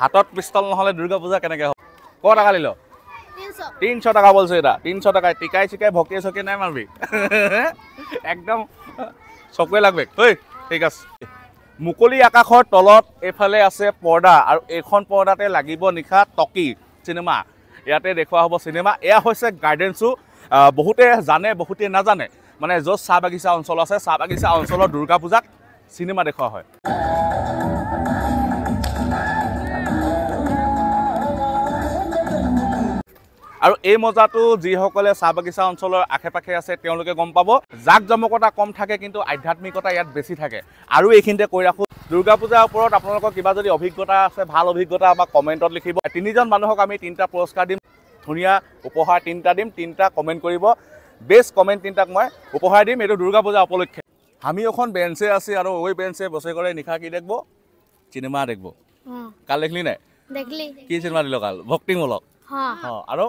হাতত পিষ্টল নহ'লে দুৰ্গা পূজা কেনেকৈ হ'ব ক আগালি ল তিনিশ টকা বলছো এটা তিনিশ টকা টিকাই চিকাই ভকে চকিয়ে নাই মাৰবি একদম চকুৱে লাগবে হৈ ঠিক আছে মুকলি আকাশৰ তলত এইফালে আছে পৰ্দা আৰু এইখন পৰ্দাতে লাগিব নিশা টকি চিনেমা ইয়াতে দেখুওৱা হ'ব চিনেমা এয়া হৈছে গাৰ্ডেন শ্বু বহুতে জানে বহুতে নাজানে মানে য'ত চাহ বাগিচা অঞ্চল আছে চাহ বাগিচা অঞ্চলৰ দুৰ্গা পূজাত চিনেমা দেখুওৱা হয় আৰু এই মজাটো যিসকলে চাহ বাগিচা অঞ্চলৰ আশে পাশে আছে তেওঁলোকে গম পাব জাক জমকতা কম থাকে কিন্তু আধ্যাত্মিকতা ইয়াত বেছি থাকে আৰু এইখিনিতে কৈ ৰাখোঁ দুৰ্গা পূজাৰ ওপৰত আপোনালোকৰ কিবা যদি অভিজ্ঞতা আছে ভাল অভিজ্ঞতা আমাক কমেণ্টত লিখিব তিনিজন মানুহক আমি তিনিটা পুৰস্কাৰ দিম ধুনীয়া উপহাৰ তিনিটা দিম তিনিটা কমেণ্ট কৰিব বেষ্ট কমেণ্ট তিনিটাক মই উপহাৰ দিম এইটো দুৰ্গা পূজা উপলক্ষে আমি এখন বেঞ্চে আছে আৰু ওই বেঞ্চে বছৰে নিশা কি দেখিব চিনেমা দেখিব কাল দেখিলি নাই কি চিনেমা দিলো কাল ভক্তিমূলক আৰু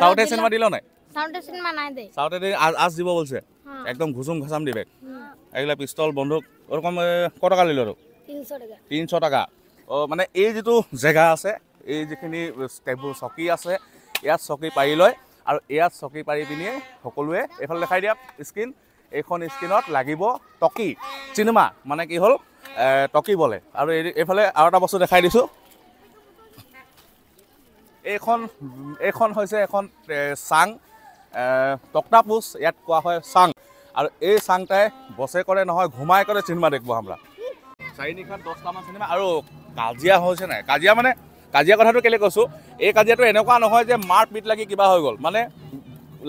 সাউথে সিনেমা দিল নাই সাউথে সিনেমা নাই দে সাউথে দি আজ আজ দিব বলছে একদম ঘুসুম ঘাসাম দিবে এগুলা পিস্তল বন্দুক ওরকম কত টাকা লিল আৰু 300 টাকা 300 টাকা ও মানে এই যেটো জায়গা আছে এই যেখিনি টেবুল চকী আছে ইয়াত চকী পাৰি লয় আৰু ইয়াত চকী পাৰি পিনি সকলোৱে এফালে দেখাই দিয়া স্ক্ৰীন এইখন স্ক্ৰীনত লাগিব টকি চিনেমা মানে কি হ'ল টকি বলে আৰু এইফালে আৰু এটা বস্তু দেখাই দিছোঁ এইখন এইখন হৈছে এখন চাং টকটা টক্টাপুচ ইয়াত কোৱা হয় চাং আৰু এই চাংটাই বছে কৰে নহয় ঘুমাই কৰে চিনেমা দেখিব আমাৰ চাৰি নিশা দহটামান চিনেমা আৰু কাজিয়া হৈছে নাই কাজিয়া মানে কাজিয়া কথাটো কেলে কৈছোঁ এই কাজিয়াটো এনেকুৱা নহয় যে মাৰ পিট লাগি কিবা হৈ গ'ল মানে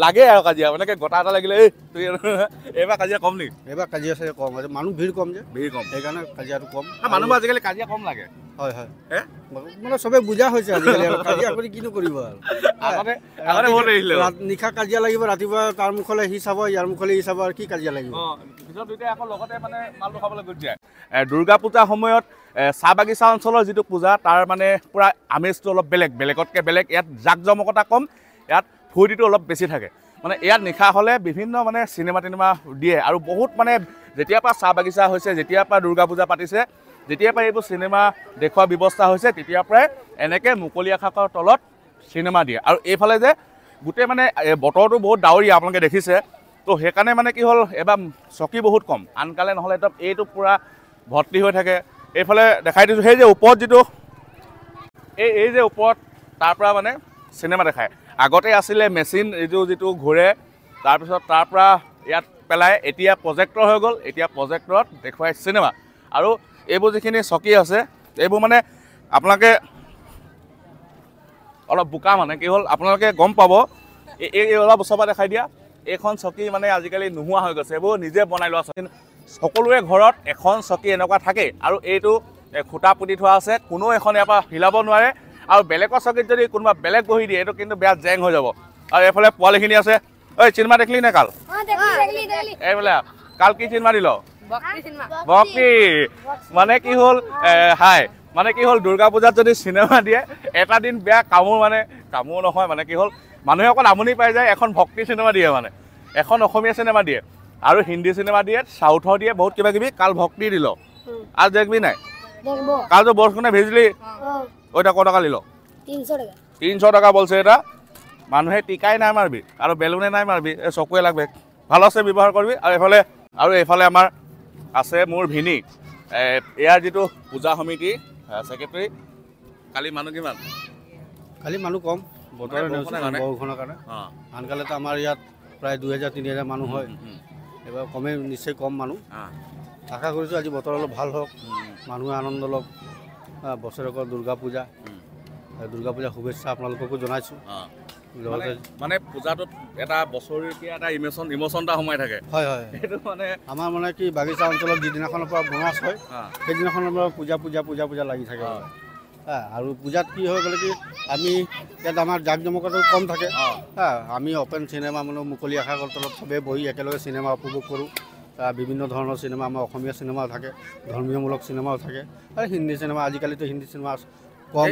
লাগে আৰু কাজিয়া মানে গোটা এটা লাগিলে এই তুমি এইবাৰ কাজিয়া কম নেকি এইবাৰ কাজিয়া চাজিয়া কম আছে মানুহ ভিৰ কম যে ভিৰ কম সেইকাৰণে কাজিয়াটো কম মানুহবোৰ আজিকালি কাজিয়া কম লাগে তাৰ মুখলৈ সি চাব ইয়াৰ মুখলৈ সি চাব আৰু কি কাজিয়া লাগিব দুৰ্গা পূজাৰ সময়ত চাহ বাগিচা অঞ্চলৰ যিটো পূজা তাৰ মানে পূৰা আমেজটো অলপ বেলেগ বেলেগতকে বেলেগ ইয়াত জাক জমকতা কম ইয়াত ফূৰ্তিটো অলপ বেছি থাকে মানে ইয়াত নিশা হ'লে বিভিন্ন মানে চিনেমা টিনেমা দিয়ে আৰু বহুত মানে যেতিয়াৰ পৰা চাহ বাগিচা হৈছে যেতিয়াৰ পৰা দুৰ্গা পূজা পাতিছে যেতিয়াৰ পৰা এইবোৰ চিনেমা দেখুৱা ব্যৱস্থা হৈছে তেতিয়াৰ পৰাই এনেকৈ মুকলি আশাকৰ তলত চিনেমা দিয়ে আৰু এইফালে যে গোটেই মানে বতৰটো বহুত ডাৱৰীয়া আপোনালোকে দেখিছে তো সেইকাৰণে মানে কি হ'ল এবাৰ চকী বহুত কম আনকালে নহ'লে একদম এইটো পূৰা ভৰ্তি হৈ থাকে এইফালে দেখাই দিছোঁ সেই যে ওপৰত যিটো এই এই যে ওপৰত তাৰপৰা মানে চিনেমা দেখায় আগতে আছিলে মেচিন এইটো যিটো ঘূৰে তাৰপিছত তাৰপৰা ইয়াত পেলাই এতিয়া প্ৰজেক্টৰ হৈ গ'ল এতিয়া প্ৰজেক্টৰত দেখুৱাই চিনেমা আৰু এইবোৰ যিখিনি চকী আছে এইবোৰ মানে আপোনালোকে অলপ বোকা মানে কি হ'ল আপোনালোকে গম পাব এই অলপ ওচৰ পৰা দেখাই দিয়া এইখন চকী মানে আজিকালি নোহোৱা হৈ গৈছে এইবোৰ নিজে বনাই লোৱা চকী সকলোৰে ঘৰত এখন চকী এনেকুৱা থাকেই আৰু এইটো খুটা পুতি থোৱা আছে কোনো এখন ইয়াৰ পৰা হিলাব নোৱাৰে আৰু বেলেগৰ চকীত যদি কোনোবা বেলেগ বহি দিয়ে এইটো কিন্তু বেয়া জেং হৈ যাব আৰু এইফালে পোৱালিখিনি আছে ঐ চিনেমা দেখিলি নে কাল এইফালে কাল কি চিনেমা দিল ভক্তি মানে কি হ'ল হাই মানে কি হ'ল দুৰ্গা পূজাত যদি চিনেমা দিয়ে এটা দিন বেয়া কামো মানে কামো নহয় মানে কি হ'ল মানুহে অকল আমনি পাই যায় এখন ভক্তি চিনেমা দিয়ে মানে এখন অসমীয়া চিনেমা দিয়ে আৰু হিন্দী চিনেমা দিয়ে চাউথৰ দিয়ে বহুত কিবা কিবি কাল ভক্তি দিলো আজি দেখবি নাই কালযোৰ বৰষুণে ভিজিলি ওটা কত টাকা নিল তিনশো টাকা বলছে এটা মানুষে টিকাই নাই মারবি আর বেলুনে নাই মারবি চকুয়ে লাগবে ভালো আছে ব্যবহার করবি আর এফালে আর এফালে আমার আছে মোর ভিনি এয়ার যে পূজা সমিতি সেক্রেটারি কালি মানু কি কালি মানু কম বতর বরষুণের কারণে আনকালে তো আমার ইয়াত প্রায় দুই হাজার তিন হাজার মানুষ হয় এবার কমে নিশ্চয়ই কম মানুষ আশা করছো আজ বতর অল ভাল হোক মানুষ আনন্দ লোক বছৰেকৰ দুৰ্গা পূজা দুৰ্গা পূজা শুভেচ্ছা আপোনালোককো জনাইছোঁ মানে পূজাটোত এটা বছৰীয়া এটা এটা সোমাই থাকে হয় হয় সেইটো মানে আমাৰ মানে কি বাগিচা অঞ্চলত যিদিনাখনৰ পৰা বনাচ হয় সেইদিনাখনৰ পৰা পূজা পূজা পূজা পূজা লাগি থাকে আৰু পূজাত কি হয় বোলে কি আমি ইয়াত আমাৰ জাক জমকতো কম থাকে আমি অপেন চিনেমা মানে মুকলি আশাৰ তলত চবেই বহি একেলগে চিনেমা উপভোগ কৰোঁ বিভিন্ন ধৰণৰ চিনেমা আমাৰ অসমীয়া চিনেমাও থাকে ধৰ্মীয়মূলক চিনেমাও থাকে আৰু হিন্দী চিনেমা আজিকালিতো হিন্দী চিনেমা কম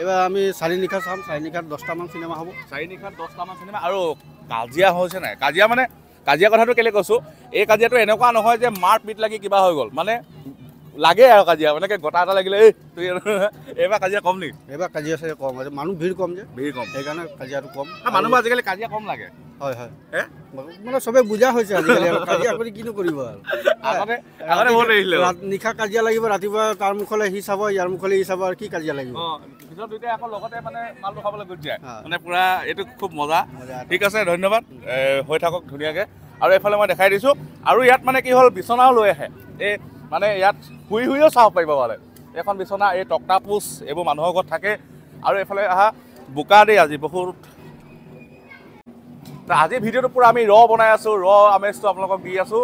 এইবাৰ আমি চাৰি নিশা চাম চাৰি নিশাত দহটামান চিনেমা হ'ব চাৰি নিশাত দহটামান চিনেমা আৰু কাজিয়া হৈছে নাই কাজিয়া মানে কাজিয়া কথাটো কেলৈ কৈছোঁ এই কাজিয়াটো এনেকুৱা নহয় যে মাৰ পিট লাগি কিবা হৈ গ'ল মানে লাগে আৰু কাজিয়া মানে গোটা এটা লাগিলে এইবাৰ কাজিয়া কম নেকি এইবাৰ কাজিয়া চাগে কম আছে মানুহ ভিৰ কম যে ভিৰ কম সেইকাৰণে কাজিয়াটো কম মানুহ আজিকালি কাজিয়া কম লাগে তাৰ মুখলৈ সি চাব ইয়াৰ মুখলৈ সি চাব আৰু কি কাজিয়া লাগিব ধন্যবাদ হৈ থাকক ধুনীয়াকে আৰু এইফালে মই দেখাই দিছো আৰু ইয়াত মানে কি হ'ল বিচনাও লৈ আহে এই মানে ইয়াত শুই শুয়েও চাব পাৰিব মানে এখন বিচনা এই পোচ এইবোৰ মানুহৰ ঘৰত থাকে আৰু এইফালে অহা বোকা দেই আজি বহুত আজি ভিডিঅ'টো পূৰা আমি ৰ বনাই আছোঁ ৰ আমেজটো আপোনালোকক দি আছোঁ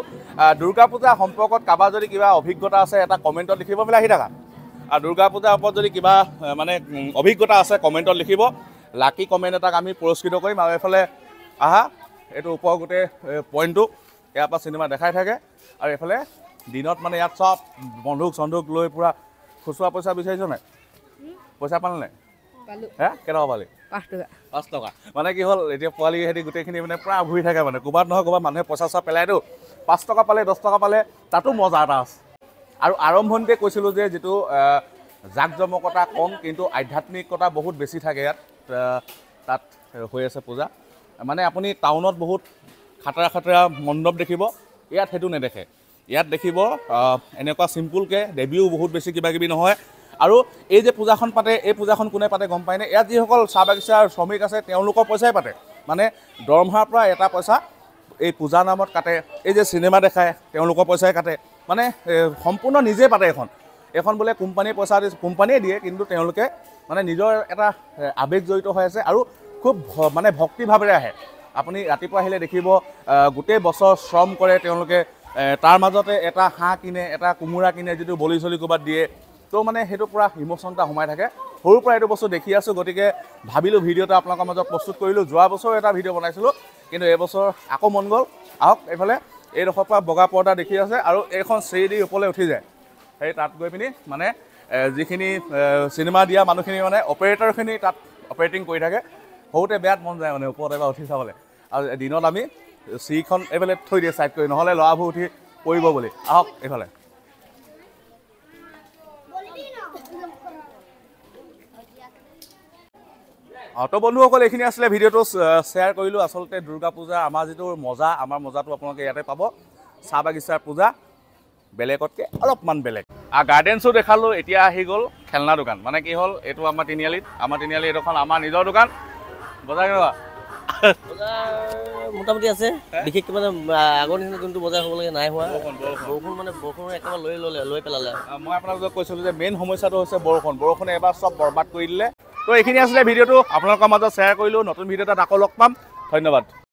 দুৰ্গা পূজা সম্পৰ্কত কাৰোবাৰ যদি কিবা অভিজ্ঞতা আছে এটা কমেণ্টত লিখিব বুলি আহি থাকা আৰু দুৰ্গা পূজাৰ ওপৰত যদি কিবা মানে অভিজ্ঞতা আছে কমেণ্টত লিখিব লাকি কমেণ্ট এটাক আমি পুৰস্কৃত কৰিম আৰু এইফালে আহা এইটো ওপৰ গোটেই পইণ্টটো ইয়াৰ পৰা চিনেমা দেখাই থাকে আৰু এইফালে দিনত মানে ইয়াত সব বন্ধুক চন্দুক লৈ পুৰা খুচুৰা পইচা বিচাৰিছ নাই পইচা পালে নাই কেইটকা পালি পাঁচ টকা মানে কি হ'ল এতিয়া পোৱালি সিহঁতি গোটেইখিনি মানে পুৰা ঘূৰি থাকে মানে ক'ৰবাত নহয় ক'ৰবাত মানুহে পইচা চইচা পেলাইতো পাঁচ টকা পালে দহ টকা পালে তাতো মজা এটা আছে আৰু আৰম্ভণিতে কৈছিলোঁ যে যিটো জাক জমকতা কম কিন্তু আধ্যাত্মিকতা বহুত বেছি থাকে ইয়াত তাত হৈ আছে পূজা মানে আপুনি টাউনত বহুত খাতেৰা খাতেৰা মণ্ডপ দেখিব ইয়াত সেইটো নেদেখে ইয়াত দেখিব এনেকুৱা চিম্পুলকৈ দেৱীও বহুত বেছি কিবাকিবি নহয় আৰু এই যে পূজাখন পাতে এই পূজাখন কোনে পাতে গম পায়নে ইয়াত যিসকল চাহ বাগিচাৰ শ্ৰমিক আছে তেওঁলোকৰ পইচাই পাতে মানে দৰমহাৰ পৰা এটা পইচা এই পূজা নামত কাটে এই যে চিনেমা দেখায় তেওঁলোকৰ পইচাই কাটে মানে সম্পূৰ্ণ নিজেই পাতে এখন এখন বোলে কোম্পানীয়ে পইচা দিছে কোম্পানীয়ে দিয়ে কিন্তু তেওঁলোকে মানে নিজৰ এটা আৱেগ জড়িত হৈ আছে আৰু খুব মানে ভক্তিভাৱেৰে আহে আপুনি ৰাতিপুৱা আহিলে দেখিব গোটেই বছৰ শ্ৰম কৰে তেওঁলোকে তাৰ মাজতে এটা হাঁহ কিনে এটা কোমোৰা কিনে যিটো বলি চলি ক'ৰবাত দিয়ে তো মানে সেইটো পূৰা এটা সোমাই থাকে সৰুৰ পৰা এইটো বস্তু দেখি আছোঁ গতিকে ভাবিলোঁ ভিডিঅ' এটা আপোনালোকৰ মাজত প্ৰস্তুত কৰিলোঁ যোৱা বছৰো এটা ভিডিঅ' বনাইছিলোঁ কিন্তু এইবছৰ আকৌ মন গ'ল আহক এইফালে এইডোখৰ পৰা বগা পৰ্দা দেখি আছে আৰু এইখন দি ওপৰলৈ উঠি যায় সেই তাত গৈ পিনি মানে যিখিনি চিনেমা দিয়া মানুহখিনি মানে অপাৰেটৰখিনি তাত অপাৰেটিং কৰি থাকে সৰুতে বেয়াত মন যায় মানে ওপৰত এবাৰ উঠি চাবলৈ আৰু দিনত আমি চিৰিখন এইফালে থৈ দিয়ে ছাইড কৰি নহ'লে ল'ৰাবোৰ উঠি পৰিব বুলি আহক এইফালে অঁ ত' বন্ধুসকল এইখিনি আছিলে ভিডিঅ'টো শ্বেয়াৰ কৰিলোঁ আচলতে দুৰ্গা পূজা আমাৰ যিটো মজা আমাৰ মজাটো আপোনালোকে ইয়াতে পাব চাহ বাগিচাৰ পূজা বেলেগতকৈ অলপমান বেলেগ আৰু গাৰ্ডেনছো দেখালোঁ এতিয়া আহি গ'ল খেলনা দোকান মানে কি হ'ল এইটো আমাৰ তিনিআলিত আমাৰ তিনিআলি এইখন আমাৰ নিজৰ দোকান বজাৰ কেনেকুৱা মোটামুটি আছে বিশেষকে মানে আগৰ নিচিনা যোনটো বজাৰ হ'ব নাই হোৱা বৰষুণ মানে বৰষুণ একেবাৰে লৈ ল'লে লৈ পেলালে মই আপোনালোকক কৈছিলো যে মেইন সমস্যাটো হৈছে বৰষুণ বৰষুণে এবাৰ চব বৰবাদ কৰি দিলে তো এইখিনি আছিলে ভিডিঅ'টো আপোনালোকৰ মাজত শ্বেয়াৰ কৰিলোঁ নতুন ভিডিঅ' এটাত আকৌ লগ পাম ধন্যবাদ